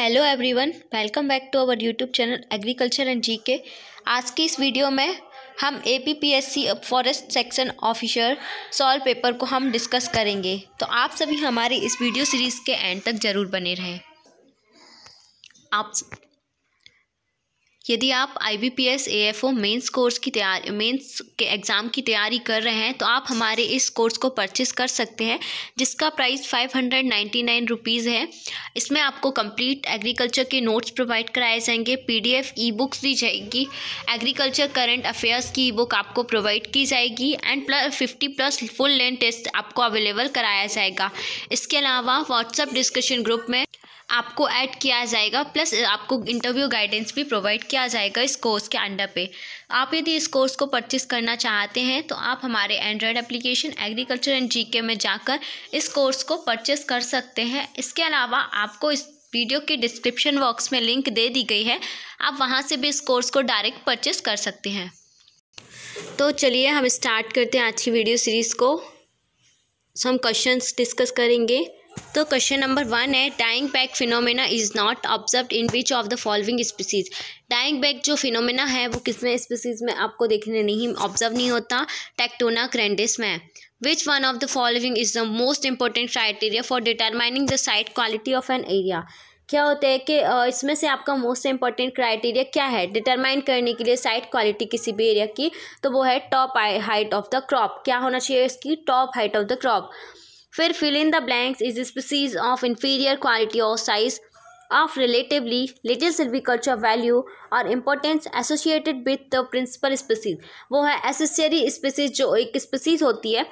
Hello everyone welcome back to our YouTube channel agriculture and GK आज की इस video में हम A P P S C forest section officer solved paper को हम discuss करेंगे तो आप सभी हमारी इस वीडियो सीरीज़ के एंड तक ज़रूर बने रहें आप यदि आप I B P S A F O mains course की तैयारी मेन्स के एग्ज़ाम की तैयारी कर रहे हैं तो आप हमारे इस कोर्स को परचेस कर सकते हैं जिसका price five hundred ninety nine rupees है इसमें आपको कंप्लीट एग्रीकल्चर के नोट्स प्रोवाइड कराए जाएंगे P D F E books दी जाएगी एग्रीकल्चर करंट अफेयर्स की ई बुक आपको प्रोवाइड की जाएगी and plus fifty plus full length test आपको अवेलेबल कराया जाएगा इसके अलावा व्हाट्सएप डिस्कशन ग्रुप में आपको ऐड किया जाएगा प्लस आपको इंटरव्यू गाइडेंस भी प्रोवाइड किया जाएगा इस कोर्स के अंडर पे आप यदि इस कोर्स को परचेस करना चाहते हैं तो आप हमारे Android application agriculture and GK में जाकर इस कोर्स को परचेस कर सकते हैं इसके अलावा आपको इस वीडियो के डिस्क्रिप्शन बॉक्स में लिंक दे दी गई है आप वहाँ से भी इस कोर्स को डायरेक्ट परचेस कर सकते हैं तो चलिए हम स्टार्ट करते हैं आज की वीडियो सीरीज़ को हम क्वेश्चंस डिस्कस करेंगे तो क्वेश्चन नंबर वन है dying back phenomena is not observe in which of the following species dying back जो फिनोमेना है वो किसमें स्पीसीज में आपको देखने नहीं ऑब्जर्व नहीं होता टेक्टोना क्रेंडिस में which one of the following is the most important criteria for determining the site quality of an area क्या होता है कि इसमें से आपका मोस्ट इंपॉर्टेंट क्राइटेरिया क्या है डिटरमाइन करने के लिए साइट क्वालिटी किसी भी एरिया की तो वो है top height of the crop क्या होना चाहिए इसकी top height of the crop फिर fill in the blanks is species of inferior quality और size of relatively little silviculture value और importance associated with the principal species वो है accessory species जो एक स्पीसीज होती है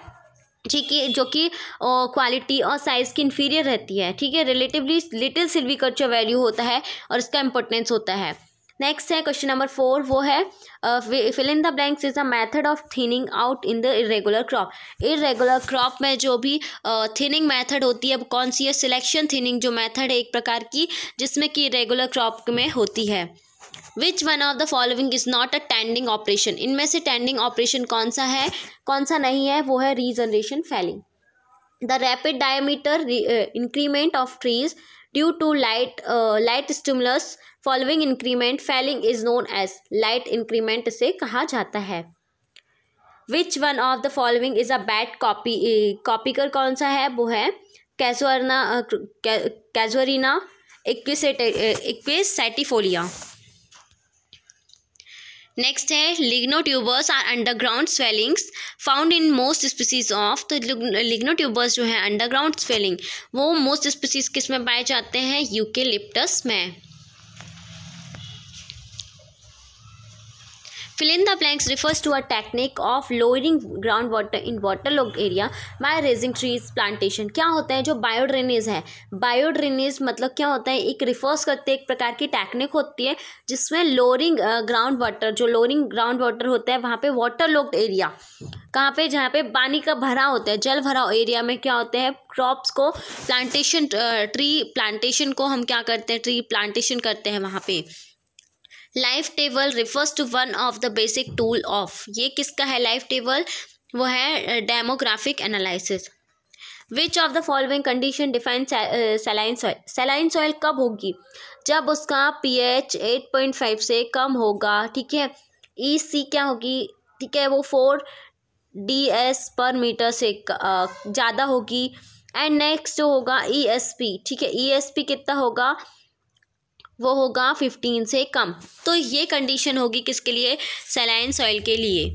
ठीक है जो कि क्वालिटी और साइज़ की इन्फीरियर रहती है ठीक है रिलेटिवली लिटिल सिल्वीकल्चर वैल्यू होता है और इसका इंपॉर्टेंस होता है नेक्स्ट है क्वेश्चन नंबर फोर वो है fill in the blanks is a method of thinning out in the irregular crop irregular crop में जो भी थिनिंग uh, मेथड होती है वो कौन सी है सिलेक्शन थिनिंग जो मेथड है एक प्रकार की जिसमें कि इरेगुलर क्रॉप में होती है which one of the following is not a tending operation इनमें से टेंडिंग ऑपरेशन कौन सा है कौन सा नहीं है वो है regeneration felling the rapid diameter increment of trees due to light light light uh, following increment felling is known as light increment से कहा जाता है which one of the following is a bad copy coppicer कौन सा है वो है कैजुअरना कैजुअरिना इक्विस equisetifolia next है lignotubers are underground swellings found in most species of तो लिग्नोट्यूबर्स जो है अंडरग्राउंड स्वेलिंग वो मोस्ट स्पीसीज किस में पाए जाते हैं यूके लिप्टस में Fill in the blanks refers to a technique of lowering water in water logged area by raising trees plantation क्या होता है जो बायोड्रेनेज है बायोड्रेनेज मतलब क्या होता है एक रिफर्स करते एक प्रकार की टेक्निक होती है जिसमें लोअरिंग ग्राउंड वाटर जो लोअरिंग ग्राउंड वाटर होता है वहाँ पे वाटर लॉक एरिया कहाँ पे जहाँ पे पानी का भरा होता है जल भरा एरिया में क्या होते हैं क्रॉप्स को प्लांटेशन ट्री प्लांटेशन को हम क्या करते हैं ट्री प्लांटेशन करते हैं वहाँ पे life table refers to one of the basic tool of ये किसका है लाइफ टेबल वो है demographic analysis which of the following condition define saline soil saline soil कब होगी जब उसका P H eight point five से कम होगा ठीक है ई e सी क्या होगी ठीक है वो four D S per metre से ज़्यादा होगी एंड नेक्स्ट जो होगा ई एस पी ठीक है ई एस पी कितना होगा वो होगा फिफ्टीन से कम तो ये कंडीशन होगी किसके लिए सलाइन सॉइल के लिए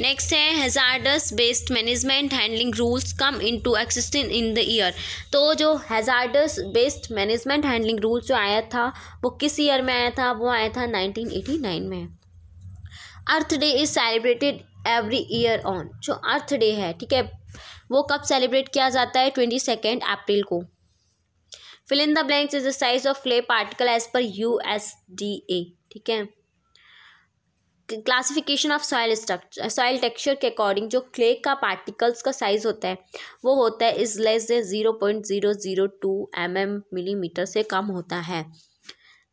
नेक्स्ट है hazardous based management handling rules come in to existing in the year तो जो hazardous based management handling rules जो आया था वो किस ईयर में आया था वो आया था नाइनटीन एटी नाइन में earth day is celebrated every year on जो अर्थ डे है ठीक है वो कब सेलिब्रेट किया जाता है ट्वेंटी सेकेंड अप्रैल को fill in the blanks is the size of clay particle as per U S D A ठीक है classification of soil structure soil texture के अकॉर्डिंग जो क्ले का पार्टिकल्स का साइज होता है वो होता है is less than zero point zero zero two M M millimetre से कम होता है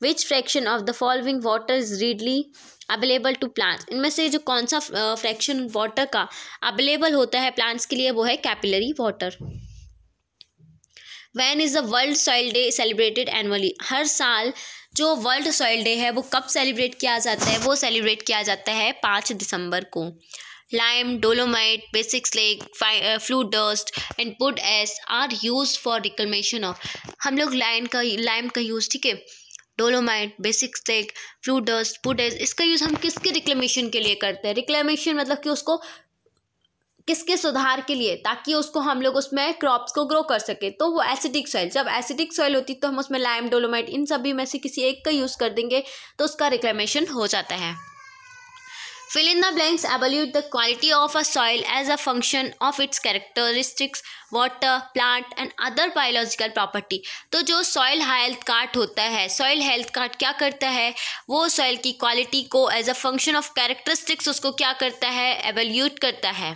which fraction of the following water is readily available to plants इनमें से जो कौन सा फ्रैक्शन वाटर का अवेलेबल होता है प्लांट्स के लिए वो है capillary water when is the world soil day celebrated annually हर साल जो वर्ल्ड सॉइल डे है वो कब सेलिब्रेट किया जाता है वो सेलिब्रेट किया जाता है पाँच दिसंबर को lime dolomite basic slag flue dust and pud S are use for reclamation of हम लोग लाइन का लाइम का यूज़ ठीक है dolomite basic slag flue dust pud S इसका यूज़ हम किसके रिक्लेमेशन के लिए करते हैं रिक्लेमेशन मतलब कि उसको किसके सुधार के लिए ताकि उसको हम लोग उसमें क्रॉप्स को ग्रो कर सके तो वो एसिडिक सॉइल जब एसिडिक सॉइल होती तो हम उसमें लाइम डोलोमाइट इन सभी में से किसी एक का यूज़ कर देंगे तो उसका रिक्लेमेशन हो जाता है fill in the blanks evaluate the quality of a soil as a function of its characteristics water plant and other biological property तो जो सॉइल हेल्थ कार्ड होता है सॉइल हेल्थ कार्ड क्या करता है वो सॉइल की क्वालिटी को as a function of characteristics उसको क्या करता है एवोल्यूट करता है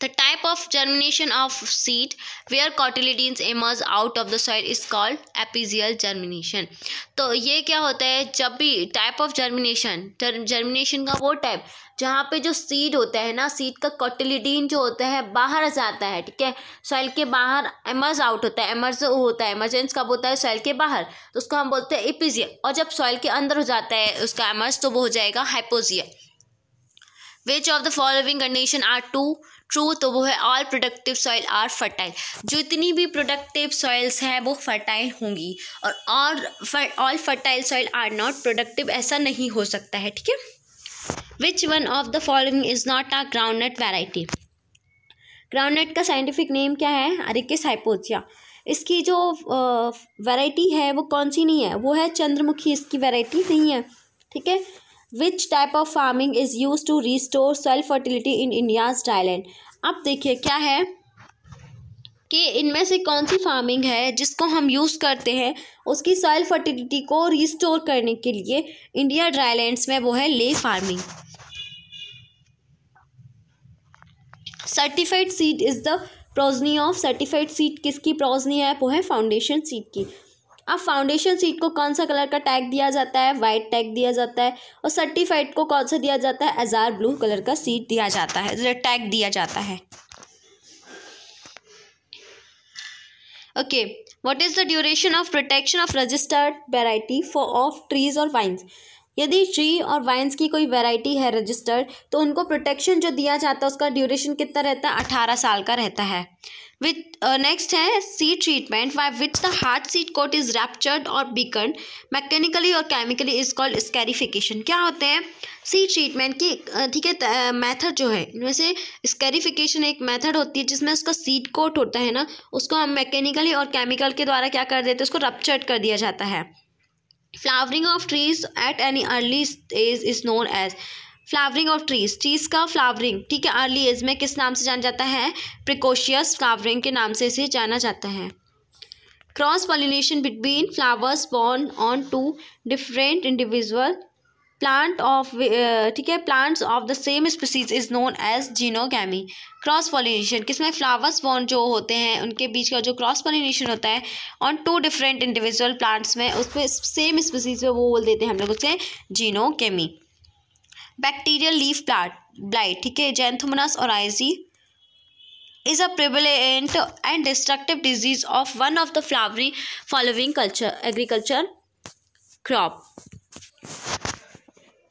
The type of germination of seed where cotyledons emerge out of the soil is called epigeal germination. तो ये क्या होता है जब भी टाइप ऑफ जर्मिनेशन जर्मिनेशन का वो टाइप जहाँ पे जो सीड होता है ना सीड का कॉटिलिडीन जो होता है बाहर आ जाता है ठीक है सॉइल के बाहर एमर्ज आउट होता है एमर्ज होता है एमरजेंस कब होता है सॉइल के बाहर तो उसको हम बोलते हैं एपिजियल और जब सॉइल के अंदर हो जाता है उसका एमर्ज तो वो हो जाएगा hypogeal which of the following condition are two true तो वो है all productive soil are fertile जो इतनी भी प्रोडक्टिव सॉइल्स हैं वो फर्टाइल होंगी और all fertile soil are not productive ऐसा नहीं हो सकता है ठीक है which one of the following is not a groundnut variety groundnut का साइंटिफिक नेम क्या है अरिकिस हाइपोथिया इसकी जो वैरायटी है वो कौन सी नहीं है वो है चंद्रमुखी इसकी वैरायटी नहीं है ठीक है which type of farming is use to restore soil fertility in India dryland अब देखिए क्या है कि इनमें से कौन सी फार्मिंग है जिसको हम यूज़ करते हैं उसकी सॉइल फर्टिलिटी को रिस्टोर करने के लिए इंडिया ड्राईलैंड्स में वो है ley farming certified seed is the progeny of certified seed किसकी प्रोजनी है वो है फाउंडेशन सीड की अब फाउंडेशन सीट को कौन सा कलर का टैग दिया जाता है वाइट टैग दिया जाता है और सर्टिफाइड को कौन सा दिया जाता है एजार ब्लू कलर का सीट दिया जाता है टैग दिया जाता है okay what is the duration of protection of registered variety for of trees और वाइन्स यदि ट्री और वाइन्स की कोई वेराइटी है रजिस्टर्ड तो उनको प्रोटेक्शन जो दिया जाता है उसका ड्यूरेशन कितना रहता है अठारह साल का रहता है विथ नेक्स्ट uh, है seed treatment by which the hard seed coat is ruptured और बिकन मैकेनिकली और केमिकली इज कॉल्ड स्कैरिफिकेशन क्या होते हैं सी ट्रीटमेंट की ठीक है मैथड जो है वैसे स्कैरिफिकेशन एक मैथड होती है जिसमें उसका सीट कोट होता है ना उसको हम मैकेनिकली और केमिकल के द्वारा क्या कर देते हैं उसको रपच्चर्ड कर दिया जाता है flowering of trees at any early stage is known as flowering of trees trees का फ्लावरिंग ठीक है अर्ली एज में किस नाम से जाना जाता है प्रिकोशियस फ्लावरिंग के नाम से इसे जाना जाता है cross pollination between flowers born on two different individual plant of ठीक है plants of the same species is known as geitonogamy cross pollination किसमें फ्लावर्स बॉर्न जो होते हैं उनके बीच का जो क्रॉस पॉलिनेशन होता है on two different individual plants में उसमें सेम स्पीसीज में वो बोल देते हैं हम लोग उसे geitonogamy bacterial leaf plot blight ठीक है Xanthomonas oryzae is a prevalent and destructive disease of one of the flowery following culture agriculture crop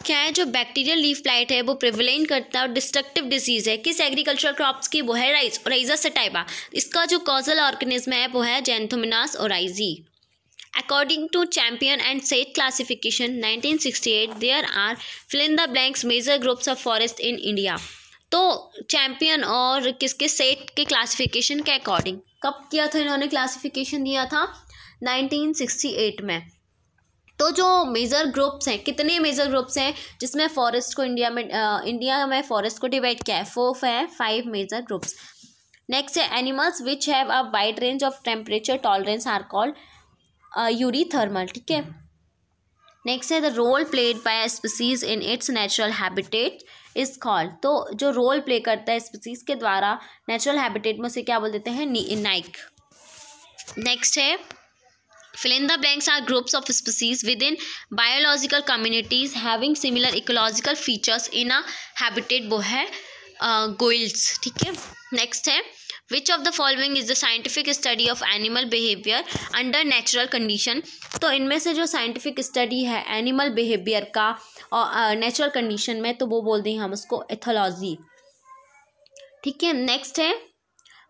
क्या है जो बैक्टीरियल लीफ ब्लाइट है वो प्रिवलेंट करता है और डिस्ट्रक्टिव डिजीज़ है किस एग्रीकल्चर क्रॉप्स की वो है राइस और राइजा सटाइबा इसका जो कॉजल ऑर्गेनिज्म है वो है Xanthomonas oryzae According to champion and state classification 1968, there are fill in the blanks major groups of forest in India. तो चैम्पियन और किसके सेट के क्लासिफिकेशन के अकॉर्डिंग कब किया था इन्होंने क्लासिफिकेशन दिया था 1968 में तो जो मेजर ग्रुप्स हैं कितने मेजर ग्रुप्स हैं जिसमें फॉरेस्ट को इंडिया में आ, इंडिया में फॉरेस्ट को डिवाइड किया है फोफ है फाइव मेजर ग्रुप्स नेक्स्ट है animals which have a wide range of temperature tolerance are called eurythermal ठीक है नेक्स्ट है the role played by species in its natural habitat is called तो जो रोल प्ले करता है स्पीसीज के द्वारा नेचुरल हैबिटेट में उसे क्या बोल देते हैं नाइक नेक्स्ट है fill in the blanks are groups of species within biological communities having similar ecological features in a habitat वो है गोइल्स ठीक है नेक्स्ट है which of the following is the scientific study of animal behaviour under natural condition तो इनमें से जो scientific study है एनिमल बिहेवियर का नेचुरल कंडीशन में तो वो बोल दें हम उसको एथोलॉजी ठीक है नेक्स्ट है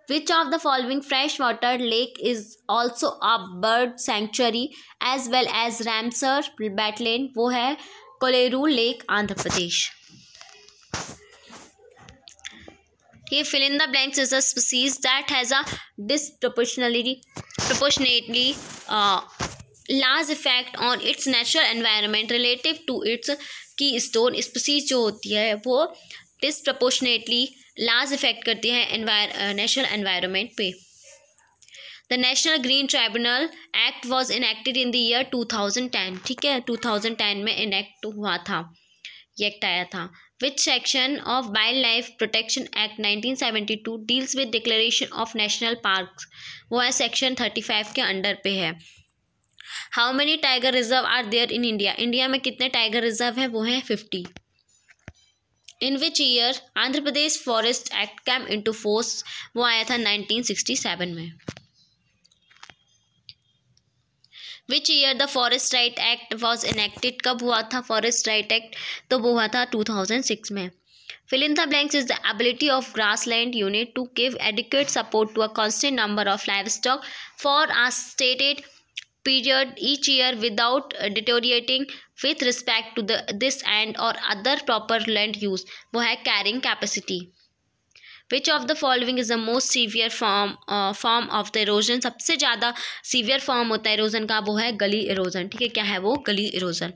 which of the following fresh water lake is also a bird sanctuary as well as Ramsar wetland वो है कोलेरू लेक आंध्र प्रदेश ठीक है fill in the blanks is a species that has a disproportionately proportionately large effect on its natural environment relative to its keystone species जो होती है वो disproportionately large effect करती है नेचुरल नेशनल एनवायरनमेंट पे the national green tribunal act was enacted in the year two thousand ten ठीक है two thousand ten में इनेक्ट हुआ था ये एक्ट आया था Which section of Wildlife Protection Act 1972 deals with declaration of national parks? वो है सेक्शन थर्टी फाइव के अंडर पे है how many tiger reserve are there in India India में कितने टाइगर रिजर्व हैं वो हैं fifty in which year Andhra Pradesh forest act came into force वो आया था नाइनटीन सिक्सटी सेवन में which year the forest right act was enacted कब हुआ था फॉरेस्ट राइट एक्ट तो वो हुआ था टू थाउजेंड सिक्स में fill in the blanks is the ability of grass land unit to give adequate support to a constant number of live stock for a stated period each year without deteriorating with respect to the this end और other proper land use वो है carrying capacity which of the following is the most severe form form of the erosion सबसे ज़्यादा severe form होता है erosion का वो है गली इरोजन ठीक है क्या है वो gully erosion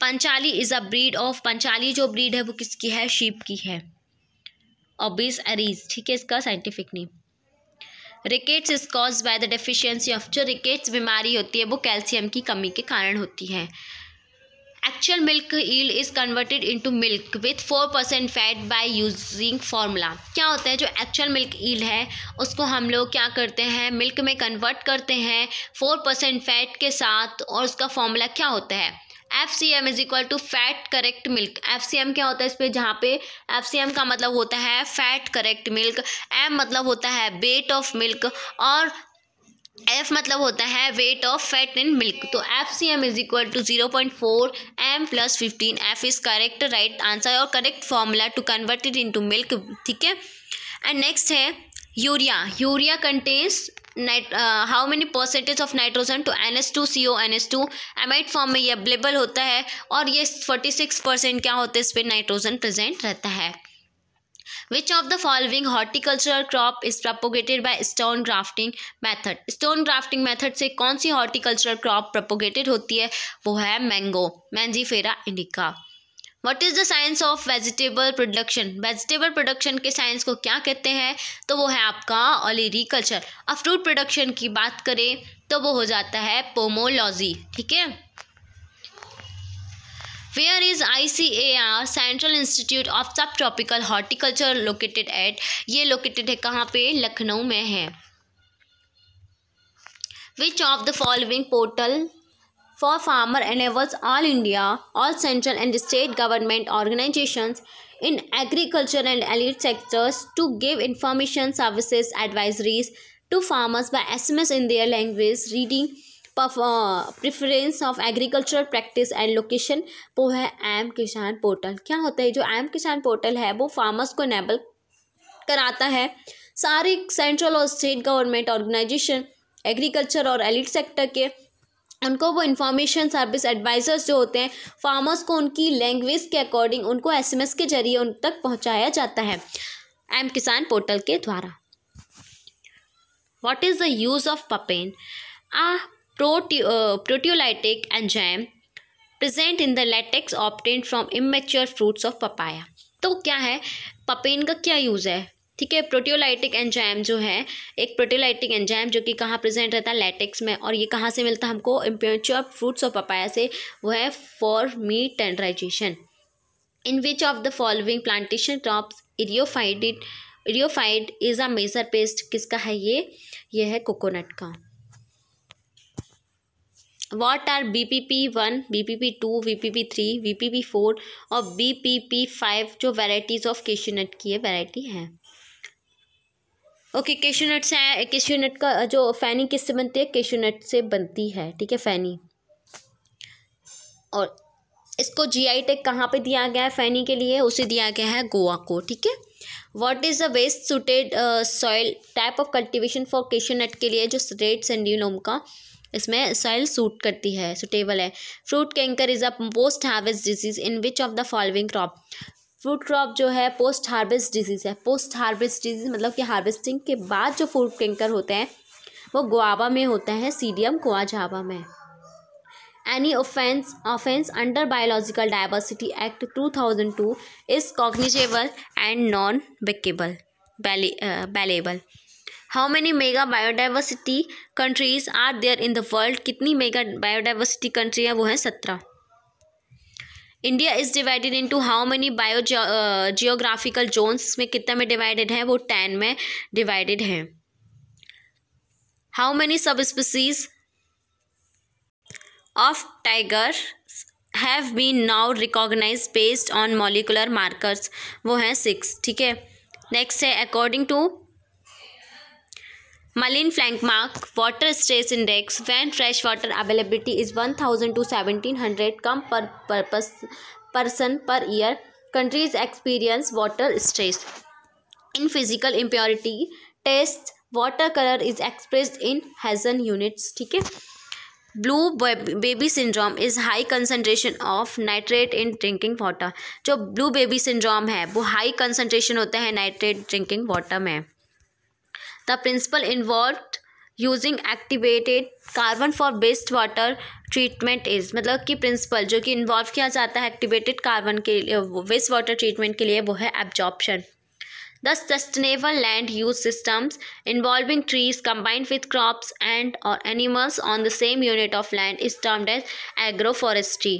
Panchali is a breed of Panchali जो ब्रीड है वो किसकी है शीप की है ऑबिस अरीज ठीक है इसका scientific name rickets is cause by the deficiency of जो रिकेट्स बीमारी होती है वो कैल्शियम की कमी के कारण होती है actual milk yield is converted in to milk with four percent fat by using formula क्या होता है जो एक्चुअल मिल्क ईल है उसको हम लोग क्या करते हैं मिल्क में कन्वर्ट करते हैं फ़ोर परसेंट फैट के साथ और उसका फॉर्मूला क्या होता है F C M is equal to fat correct milk F C M क्या होता है इस पर जहाँ पे एफ सी एम का मतलब होता है फैट करेक्ट मिल्क एम मतलब होता है वेट ऑफ मिल्क और एफ मतलब होता है weight of fat in milk तो F C M is equal to zero point four M plus fifteen F is correct right answer और correct formula to convert it into milk ठीक है and next है urea urea contains night how many percentage of nitrogen two N S two C O N S two amide form में ये available होता है और ये फोर्टी सिक्स परसेंट क्या होता है इस पर नाइट्रोजन प्रेजेंट रहता है Which of the following horticultural crop is propagated by stone grafting method? Stone grafting method से कौन सी horticultural crop propagated होती है वो है mango, Mangifera indica what is the science of vegetable production vegetable production के science को क्या कहते हैं तो वो है आपका ऑलेरिकल्चर और फ्रूट प्रोडक्शन की बात करें तो वो हो जाता है पोमोलॉजी ठीक है Where is ICAR Central Institute of Subtropical Horticulture located at? ये located है कहाँ पे लखनऊ में है Which of the following portal for farmer enables all India, all central and state government organizations in agriculture and allied sectors to give information services advisories to farmers by SMS in their language, reading preference of agriculture practice and location वो है M किसान portal क्या होता है जो M किसान portal है वो फार्मर्स को नेबल कराता है सारे सेंट्रल और स्टेट गवर्नमेंट ऑर्गेनाइजेशन एग्रीकल्चर और एलिट सेक्टर के उनको वो इन्फॉर्मेशन सर्विस एडवाइज़र्स जो होते हैं फार्मर्स को उनकी लैंग्वेज के अकॉर्डिंग उनको एसएमएस के जरिए उन तक पहुंचाया जाता है एम किसान पोर्टल के द्वारा what is the use of papain a proteolytic enzyme present in the latex obtained from immature fruits of papaya तो क्या है पपेन का क्या यूज़ है ठीक है प्रोटियोलाइटिक एंजाइम जो है एक प्रोटियोलाइटिक एंजाइम जो कि कहाँ प्रेजेंट रहता है लेटेक्स में और ये कहाँ से मिलता है हमको इम्प्योचर फ्रूट्स और पपाया से वो है for meat tenderization in which of the following plantation crops eriophyid eriophyid is a major pest किसका है ये ये है कोकोनट का what are B B P P P P P one two V P three V P P four और B P P five जो varieties of cashew की है वेराइटी है ओके केशू से केशूनट का जो फैनी किससे बनती है केशू से बनती है ठीक है फैनी और इसको जी आई टेक कहाँ पर दिया गया है फैनी के लिए उसे दिया गया है गोवा को ठीक है what is the best suited soil type of cultivation for cashew के लिए जो रेड सेंडीनोम का इसमें सॉइल सूट करती है सुटेबल है fruit canker is a post harvest disease in which of the following crop fruit crop जो है पोस्ट हार्वेस्ट डिजीज़ है पोस्ट हार्वेस्ट डिजीज़ मतलब कि हार्वेस्टिंग के बाद जो फ्रूट कैंकर होते हैं वो गुआबा में होता है सीडियम कोआझाबा में offence under biological under act two thousand two is cognizable and non bailable ballyable how many mega biodiversity countries are there in the world कितनी मेगा बायोडाइवर्सिटी कंट्री है वो है सत्रह India is divided into how many bio geographical zones में कितने में divided है वो टेन में डिवाइडेड है how many sub species of tiger have been now recognize based on molecular markers वो हैं सिक्स ठीक है नेक्स्ट है according to Marlin Frank mark water stress index when fresh water availability is 1000 to 1700 come per, per, per person per year countries experience water stress in physical impurity test water color is expressed in Hazen units ठीक है blue baby syndrome is high concentration of nitrate in drinking water जो blue baby syndrome है वो high concentration होता है nitrate drinking water में the principle involve using activated carbon for best water treatment is मतलब कि प्रिंसिपल जो कि इन्वॉल्व किया जाता है एक्टिवेटेड कार्बन के लिए वेस्ट वाटर ट्रीटमेंट के लिए वो है absorption the sustainable land use systems involving trees combined with crops and और animals on the same unit of land is termed as agro forestry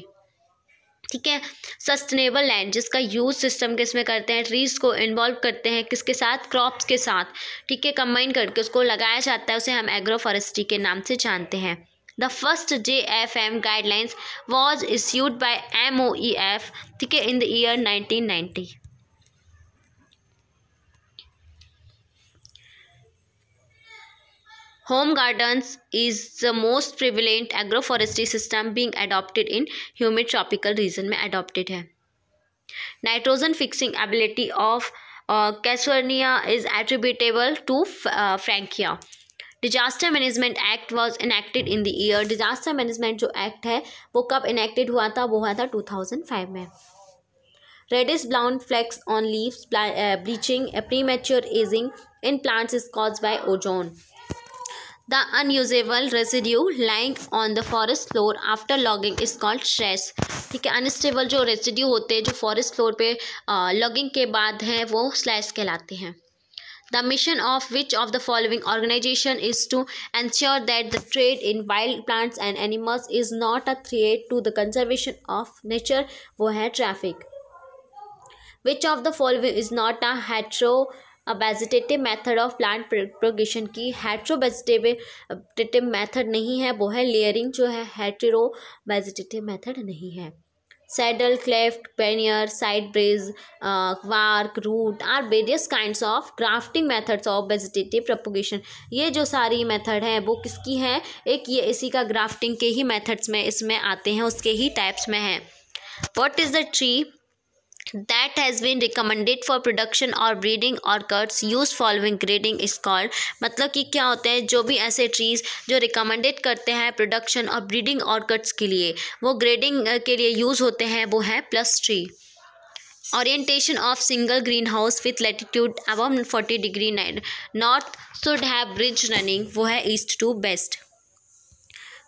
ठीक है सस्टेनेबल लैंड जिसका यूज सिस्टम किस में करते हैं ट्रीज़ को इन्वॉल्व करते हैं किसके साथ क्रॉप्स के साथ ठीक है कंबाइन करके उसको लगाया जाता है उसे हम एग्रो फॉरेस्ट्री के नाम से जानते हैं the first J F M guidelines was issued by M O E F ठीक है in the year nineteen ninety Home gardens is the most prevalent agroforestry system being adopted in humid tropical region में adopted है Nitrogen fixing ability of uh, Casuarnia is attributable to uh, Francia. Disaster management act was enacted in the year disaster management जो act है वो कब enacted हुआ था वो हुआ था 2005 में reddish brown flecks on leaves bleaching pre mature ageing in plants is cause by ozone The unusable residue lying on the forest floor after logging is called stress. ठीक है अनस्टेबल जो रेसिड्यू होते हैं जो फॉरेस्ट फ्लोर पे logging के बाद हैं वो स्लैश कहलाते हैं The mission of which of the following organization is to ensure that the trade in wild plants and animals is not a threat to the conservation of nature? वो है traffic. Which of the following is not a hetero vegetative method of plant propagation की hetero vegetative method नहीं है वो है layering जो है hetero vegetative method नहीं है saddle cleft veneer side bridge bark root are various kind of grafting methods of vegetative propagation ये जो सारी मेथड है वो किसकी है एक ये इसी का ग्राफ्टिंग के ही मेथड्स में इसमें आते हैं उसके ही टाइप्स में है what is the tree that has been recommended for production or breeding or cuts used following grading is called मतलब कि क्या होते हैं जो भी ऐसे trees जो recommended करते हैं production और breeding और cuts के लिए वो grading के लिए use होते हैं वो है plus tree orientation of single greenhouse with latitude above 40 degree north should have bridge running वो है east to west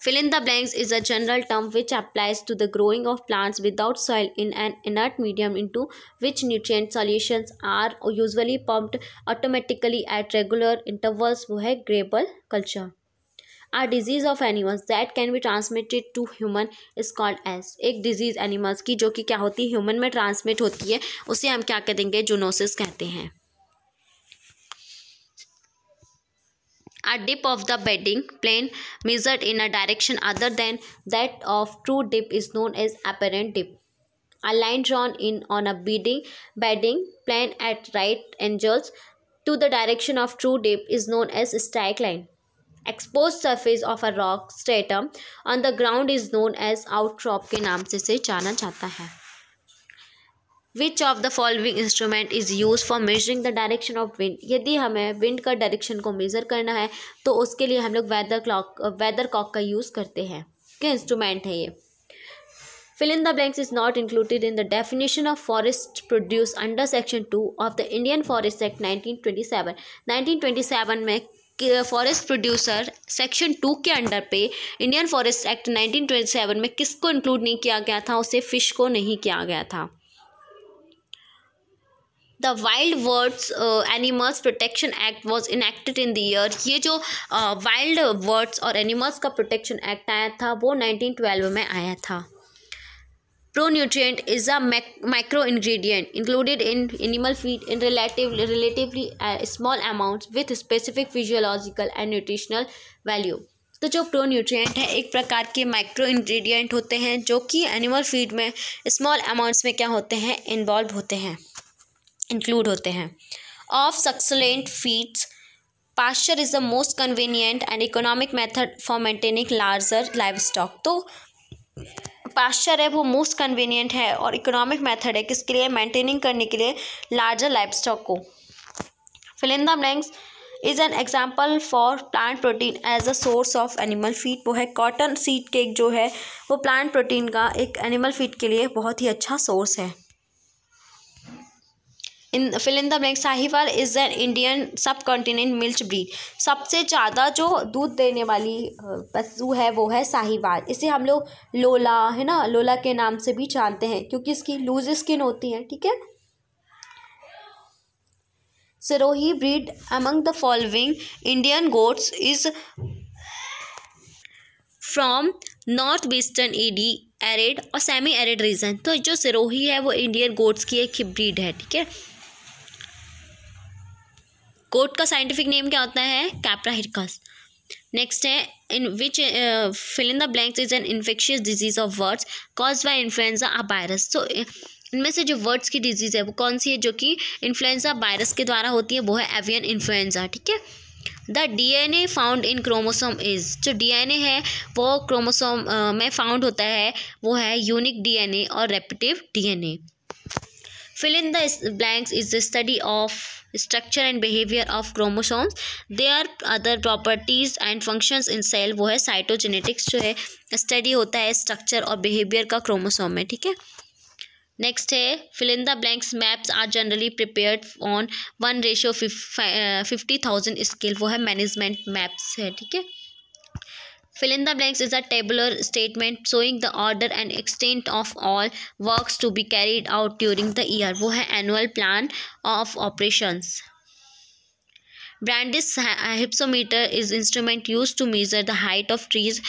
Fill in the blanks is a general term which applies to the growing of plants without soil in an inert medium into which nutrient solutions are usually pumped automatically at regular intervals. वो है gravel culture a disease of animals that can be transmitted to human is called as एक disease animals की जो कि क्या होती है human में transmit होती है उसे हम क्या कहेंगे जूनोसिस कहते हैं A dip of the bedding plane measured in a direction other than that of true dip is known as apparent dip. A line drawn in on a bedding, bedding plane at right angles to the direction of true dip is known as strike line. Exposed surface of a rock stratum on the ground is known as outcrop के नाम से जाना जाता है which of the following instrument is use for measuring the direction of wind यदि हमें wind का direction को मेज़र करना है तो उसके लिए हम लोग वेदर क्लॉक वेदर कॉक का यूज़ करते हैं क्या इंस्ट्रूमेंट है ये fill in the blanks is not included in the definition of forest produce under section 2 of the indian forest nineteen twenty seven में फॉरेस्ट प्रोड्यूसर सेक्शन टू के under पे Indian forest act 1927 में किसको include नहीं किया गया था उसे फ़िश को नहीं किया गया था the wild birds animals protection act was enacted in the year ये जो वाइल्ड uh, Wild वर्ड्स और एनिमल्स का प्रोटेक्शन एक्ट आया था वो नाइनटीन में आया था pro nutrient is a micro ingredient included in animal feed in relative, relatively uh, small amounts with specific physiological and nutritional value तो जो प्रो न्यूट्रिएंट है एक प्रकार के माइक्रो इन्ग्रीडियंट होते हैं जो कि एनिमल फीड में स्मॉल अमाउंट्स में क्या होते हैं इन्वॉल्व होते हैं इंक्लूड होते हैं of succulent feeds pasture is the most convenient and economic method for maintaining larger livestock तो पास्चर है वो मोस्ट कन्वीनियंट है और इकोनॉमिक मेथड है किसके लिए मेंटेनिंग करने के लिए लार्जर लाइव स्टॉक को fill in the blanks is an example for plant protein as a source of animal feed वो है कॉटन सीड केक जो है वो प्लांट प्रोटीन का एक एनिमल फीड के लिए बहुत ही अच्छा सोर्स है in fill in the blank Sahiwal is an Indian subcontinent milch breed सबसे ज़्यादा जो दूध देने वाली पशु है वो है साहिवाल इसे हम लोग लोला है ना लोला के नाम से भी जानते हैं क्योंकि इसकी लूज स्किन होती है ठीक है Sirohi breed among the following Indian goats is from north western ईडी एरिड और सेमी एरिड रीजन तो जो सिरोही है वो इंडियन गोट्स की एक ब्रीड है ठीक है गोट का साइंटिफिक नेम क्या होता है कैप्रा हिरकस नेक्स्ट है in which fill in the blanks is an infectious disease of birds cause by influenza a virus तो इनमें से जो वर्ड्स की डिजीज़ है वो कौन सी है जो कि इन्फ्लुएंजा वायरस के द्वारा होती है वो है एवियन इन्फ्लुएंजा ठीक है the D N A found in chromosome is जो डी एन ए है वो क्रोमोसोम uh, में फाउंड होता है वो है यूनिक डी एन ए और repetitive D N A fill in the blanks is the study of structure and behaviour of chromosomes their other properties and functions in cell वो है cytogenetics जो है स्टडी होता है स्ट्रक्चर और behaviour का chromosome में ठीक है नेक्स्ट है fill in the blanks maps are generally prepared on one ratio fifty thousand scale वो है मैनेजमेंट मैप्स है ठीक है Fill in the blanks is a tabular statement showing the order and extent of all works to be carried out during the year. वो है annual plan of operations. Brandish hypsometer is instrument used to measure the height of trees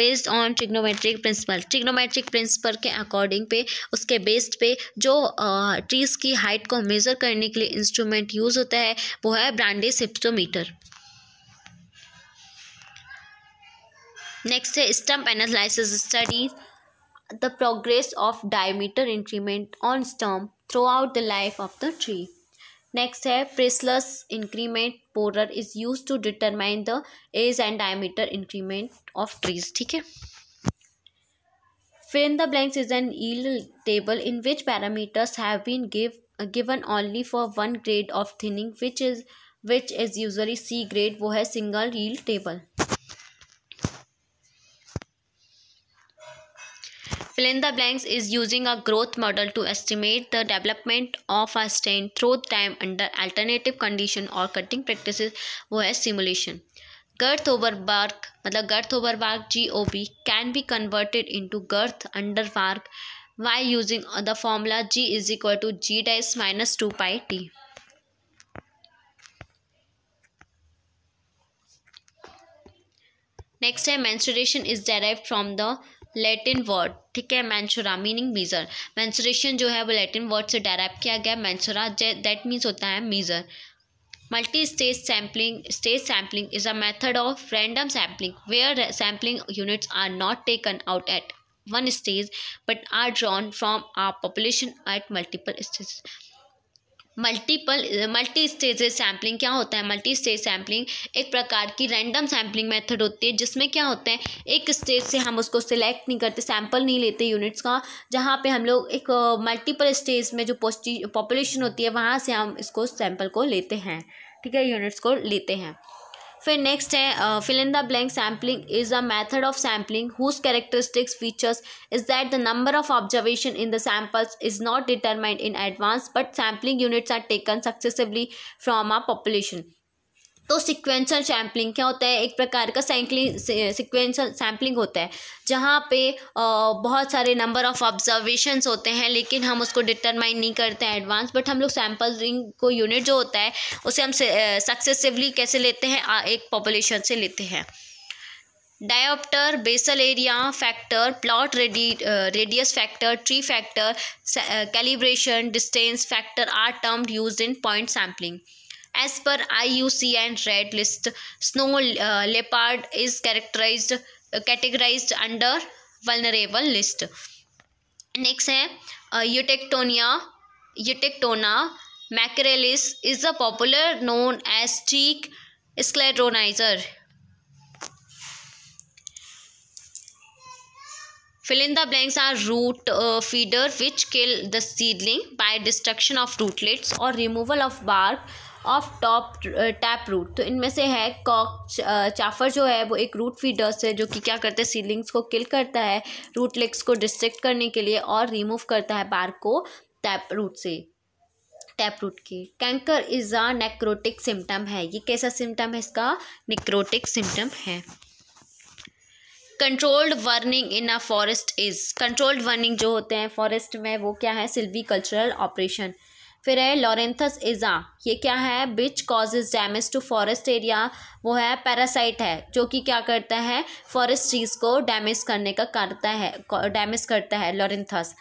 based on trigonometric principle trigonometric principle के according पे उसके based पे जो trees की height को measure करने के लिए इंस्ट्रूमेंट यूज़ होता है वो है ब्रांडिस हिप्सोमीटर next है stump analysis studies the progress of diameter increment on stump throughout the life of the tree next है priceless increment borer is used to determine the age and diameter increment of trees ठीक है fill in the blanks is an yield table in which parameters have been give, given only for one grade of thinning which is which is usually C grade वो है single yield table Fill in the blanks is using a growth model to estimate the development of a strain through time under alternative condition or cutting practices वो है simulation. Girth over bark मतलब girth over bark GOB can be converted into girth under bark by using the formula G is equal to G dash minus 2 pi T. Next है menstruation is derived from the Latin word ठीक है मैंसुरा meaning measure mensuration जो है वो Latin word से derive किया गया मैंसुरा that means होता है measure multi stage sampling stage sampling is a method of random sampling where sampling units are not taken out at one stage but are drawn from are population at multiple stage multiple multi stage sampling क्या होता है multi stage sampling एक प्रकार की random sampling method होती है जिसमें क्या होता है एक स्टेज से हम उसको सिलेक्ट नहीं करते सैम्पल नहीं लेते यूनिट्स का जहाँ पे हम लोग एक मल्टीपल स्टेज में जो पॉपुलेशन होती है वहाँ से हम इसको सैम्पल को लेते हैं ठीक है यूनिट्स को लेते हैं फिर नेक्स्ट है fill in the blank sampling is a method of sampling whose characteristics features is that the number of observation in the samples is not determined in advance but sampling units are taken successively from a population तो sequential sampling क्या होता है एक प्रकार का सैंकलिंग sequential sampling होता है जहाँ पे बहुत सारे नंबर ऑफ ऑब्जर्वेशंस होते हैं लेकिन हम उसको डिटरमाइन नहीं करते हैं एडवांस बट हम लोग सैम्पलिंग को यूनिट जो होता है उसे हम सक्सेसिवली कैसे लेते हैं एक पॉपुलेशन से लेते हैं dioptre basal area factor plot ready radius factor tree factor calibration distance factor are termed use in point sampling As per IUCN Red List, snow uh, leopard is characterized uh, categorized under vulnerable list. Next, है यूटेक्टोनिया यूटेक्टोना मैकरेलिस is a popular known as fill in the blanks are root uh, feeder which kill the seedling by destruction of rootlets or removal of bark of top tap root तो इनमें से है Kock चाफर uh, जो है वो एक root feeders है जो कि क्या करते हैं सीलिंग्स को किल करता है रूट लेग्स को डिस्ट्रिक्ट करने के लिए और रिमूव करता है बार को टैप रूट से टैप रूट के canker is a necrotic symptom है ये कैसा सिम्टम है इसका नेक्रोटिक सिम्टम है controlled burning in a forest is controlled burning जो होते हैं फॉरेस्ट में वो क्या है सिल्वी कल्चरल ऑपरेशन फिर है लॉरेंथस इज़ा ये क्या है which causes damage to forest area वो है पैरासाइट है जो कि क्या करता है फॉरेस्ट ट्रीज़ को डैमेज करने का करता है डैमेज करता है Loranthus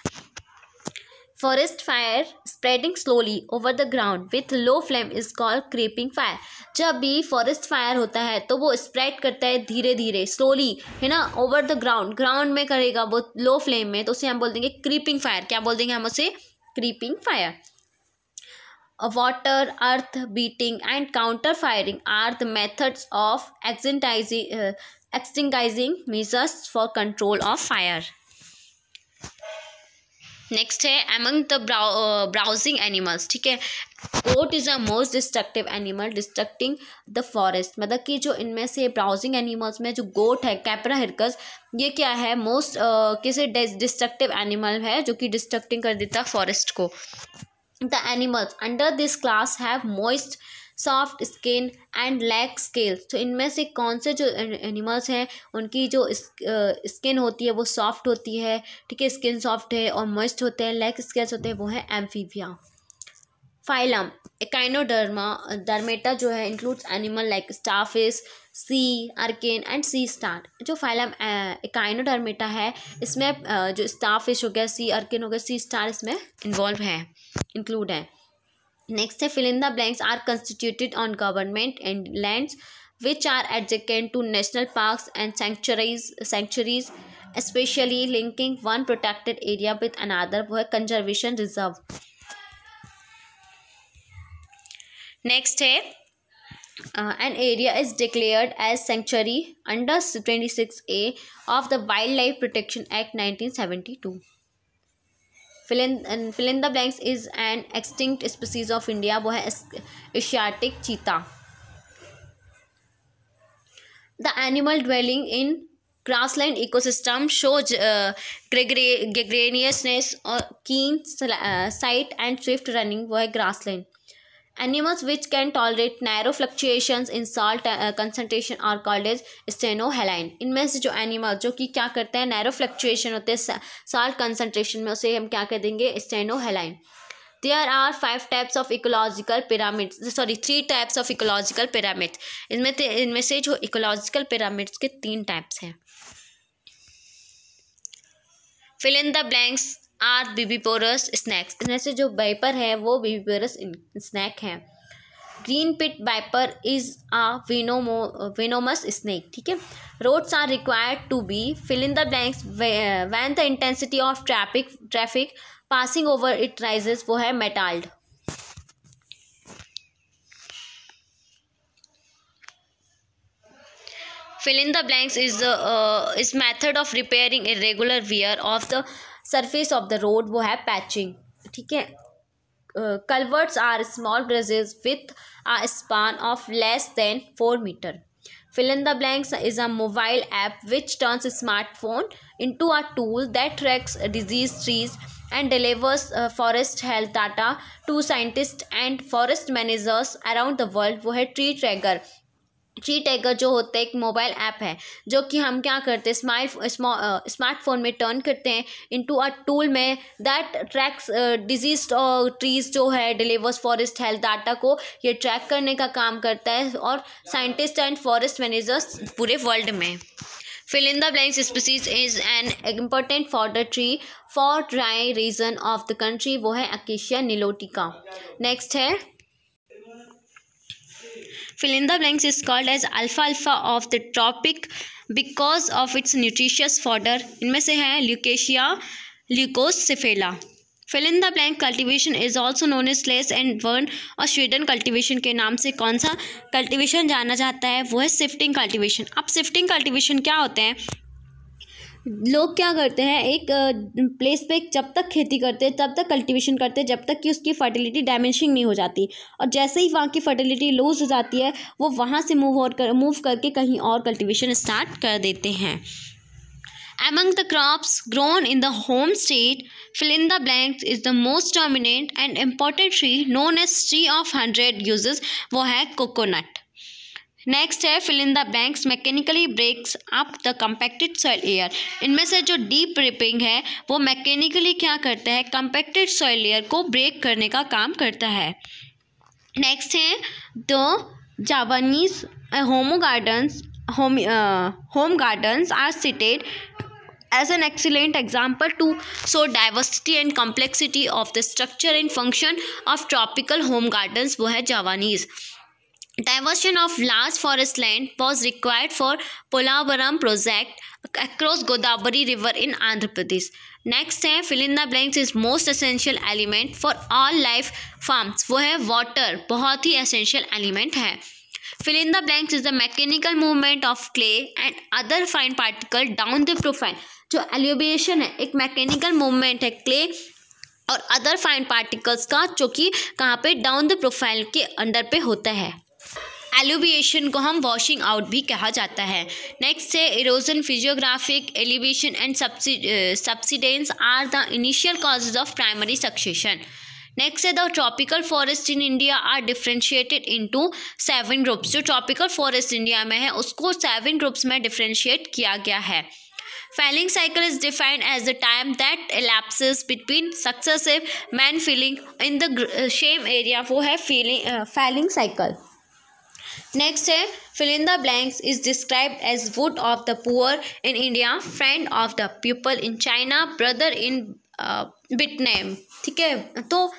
forest fire spreading slowly over the ground with low flame is called creeping fire जब भी फॉरेस्ट फायर होता है तो वो स्प्रेड करता है धीरे धीरे स्लोली है ना ओवर द ग्राउंड ग्राउंड में करेगा वो लो फ्लेम में तो उसे हम बोल देंगे क्रीपिंग फायर क्या बोल देंगे हम उसे creeping fire water earth beating and counter firing are the methods of extising extinguishing measures for control of fire next है एमंग द ब्राउजिंग एनिमल्स ठीक है goat is a most destructive animal destructing the forest मतलब कि जो इनमें से browsing animals में जो गोट है कैपरा हिरकस ये क्या है मोस्ट uh, किसे डिस्ट्रक्टिव एनिमल है जो कि डिस्ट्रक्टिंग कर देता फॉरेस्ट को The animals under this class have moist soft skin and lack scales तो इनमें से कौन से जो एनिमल्स हैं उनकी जो स्किन होती है वो सॉफ्ट होती है ठीक है स्किन सॉफ्ट है और मॉइस्ट होते हैं लैक स्केल्स होते हैं वो है एम्फीबिया फाइलम एकाइनोडर्मा डर्मेटा जो है includes animal like starfish sea urchin and sea star जो फाइलम एकाइनोडर्मेटा है इसमें जो स्टाफिश हो गया सी अर्किन हो गया सी स्टार इसमें इन्वॉल्व है इंक्लूड है नेक्स्ट है fill in the blanks are constituted on government and lands which are adjacent to national parks and sanctuaries sanctuaries specially linking one protected area with another वो है conservation reserve next है an area is declared as sanctuary under twenty six A of the wild life protection act nineteen seventy two fill in fill in the blanks is N extinct species of India वो है Asiatic cheetah the animal dwelling in grassland ecosystem shows gregariousness और keen sight and swift running वो है grassland animals which can tolerate narrow fluctuations in salt uh, uh, concentration are called as stenohaline इनमें से जो animals जो कि क्या करते हैं नैरो फ्लक्चुएशन होते हैं साल्ट कंसनट्रेशन में उसे हम क्या कह देंगे steno stenohaline there are five types of ecological pyramids sorry three types of ecological pyramids इनमें इनमें से जो इकोलॉजिकल पिरामिड्स के तीन टाइप्स हैं fill in the blanks are viviparous snakes इनमें से जो बाइपर है वो बीबीपोरस स्नैक है green pit viper is a विनोमो विनोमस स्नैक ठीक है roads are required to be fill in the blanks when the intensity of traffic traffic passing over it rises वो है metalled fill in the blanks is is is of repairing irregular wear of the surface of the road वो है patching ठीक है culverts are small bridges with a span of less than four metre filling the blanks is a mobile app which turns smartphone into a tool that tracks disease trees and delivers forest health data to scientist and forest managers around the world वो है tree tagger tree tagger e जो होता है एक mobile app है जो कि हम क्या करते हैं स्मार्ट स्मार्टफोन में टर्न करते हैं इनटू अ टूल में दैट ट्रैक्स डिजीज ट्रीज जो है डिलीवर्स फॉरेस्ट हेल्थ डाटा को ये ट्रैक करने का काम करता है और साइंटिस्ट एंड फॉरेस्ट मैनेजर्स पूरे वर्ल्ड में fill in the in species is species is for the tree for dry region of the country वो है अकेशिया निलोटिका नेक्स्ट है Fill in the blanks is called alpha alfalfa of the tropic because of its nutritious fodder. इनमें से है leucaena leucocephala fill in the blank cultivation is also known as slash and burn और swidden cultivation के नाम से कौन सा cultivation जाना जाता है वो है सिफ्टिंग कल्टिवेशन अब सिफ्टिंग कल्टिवेशन क्या होते हैं लोग क्या करते हैं एक प्लेस पे जब तक खेती करते हैं तब तक कल्टीवेशन करते हैं जब तक कि उसकी फर्टिलिटी डैमेजिंग नहीं हो जाती और जैसे ही वहाँ की फर्टिलिटी लूज हो जाती है वो वहाँ से मूव और कर मूव करके कहीं और कल्टिवेशन स्टार्ट कर देते हैं Among the crops grown in the home state, the blank is the most dominant and important tree known as tree of hundred uses वो है कोकोनट नेक्स्ट है fill in the blanks mechanically breaks up the compacted soil air इनमें से जो deep ripping है वो mechanically क्या करता है कंपेक्टेड सॉइल एयर को ब्रेक करने का काम करता है नेक्स्ट है the Javanese home gardens home home gardens are cited as an excellent example to show diversity and complexity of the structure and function of tropical home gardens वो है Javanese Diversion of large forest land was required for Polavaram project across Godavari river in Andhra Pradesh next है fill in the blanks is most essential element for all life form वो है water बहुत ही essential element है fill in the blanks is the mechanical movement of clay and other fine particle down the profile जो eluviation है एक mechanical movement है clay और अदर फाइन पार्टिकल्स का जो कि कहाँ पे डाउन द प्रोफाइल के अंडर पे होता है एलुबिएशन को हम वॉशिंग आउट भी कहा जाता है नेक्स्ट है erosion physiographic elevation and subsidence are the initial causes of primary succession next है the tropical forest in India are differentiated into seven groups जो ट्रॉपिकल फॉरेस्ट इंडिया में है उसको सेवन ग्रुप्स में डिफ्रेंशिएट किया गया है felling cycle is defined as the time that elapse between successive main felling in the same area वो है फीलिंग फैलिंग साइकिल नेक्स्ट है fill in the blanks is describe as wood of the poor in India friend of the people in China brother in Vietnam ठीक है तो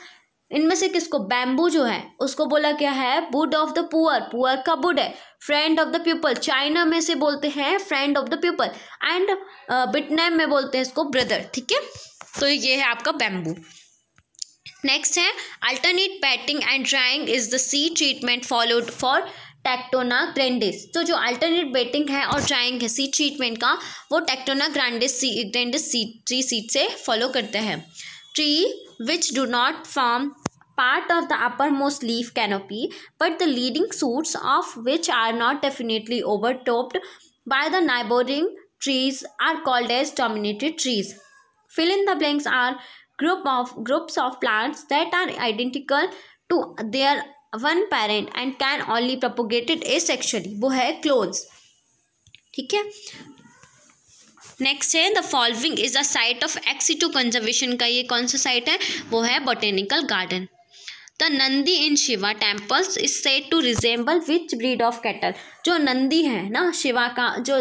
इनमें से किसको bamboo जो है उसको बोला क्या है wood of the poor poor का बुड है friend of the people China में से बोलते हैं friend of the people and Vietnam में बोलते हैं इसको ब्रदर ठीक है तो ये है आपका बैम्बू नेक्स्ट है alternate wetting and drying is the seed treatment followed for Tectona grandis तो जो अल्टरनेट बेटिंग है और ट्राइंग है सीट ट्रीटमेंट का वो Tectona grandis grandis seed tree seed से फॉलो करते हैं tree which do not form part of the uppermost leaf canopy but the leading shoots of which are not definitely overtopped by the neighbouring trees are called as dominated trees fill in the blanks are group of groups of plants that are identical to their own parent and can only propagated asexually वो है clones ठीक है next है the following is the site of ex situ conservation का ये कौन सा site है वो है botanical garden the Nandi in Shiva temples is said to resemble which breed of cattle जो नंदी है ना शिवा का जो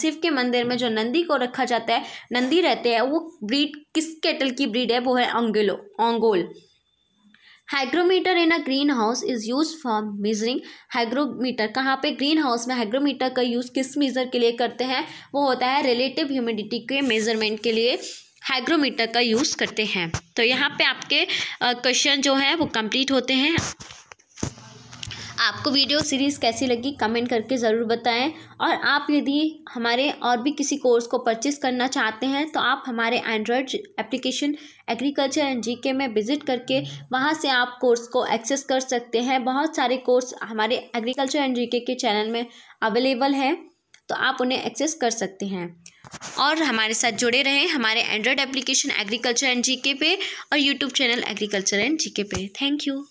शिव के मंदिर में जो नंदी को रखा जाता है नंदी रहते हैं वो ब्रीड किस कैटल की ब्रीड है वो है अंगेलो Ongole hygrometer in a green house is use for measuring hygrometer कहाँ पे ग्रीन हाउस में हाइग्रोमीटर का यूज़ किस मेज़र के लिए करते हैं वो होता है रिलेटिव ह्यूमिडिटी के मेज़रमेंट के लिए हाइग्रोमीटर का यूज़ करते हैं तो यहाँ पे आपके क्वेश्चन जो है वो कंप्लीट होते हैं आपको वीडियो सीरीज़ कैसी लगी कमेंट करके ज़रूर बताएं और आप यदि हमारे और भी किसी कोर्स को परचेस करना चाहते हैं तो आप हमारे Android application agriculture and GK में विज़िट करके वहाँ से आप कोर्स को एक्सेस कर सकते हैं बहुत सारे कोर्स हमारे एग्रीकल्चर एंड जी के चैनल में अवेलेबल हैं तो आप उन्हें एक्सेस कर सकते हैं और हमारे साथ जुड़े रहें हमारे Android application agriculture and GK पे और YouTube channel agriculture and GK पे थैंक यू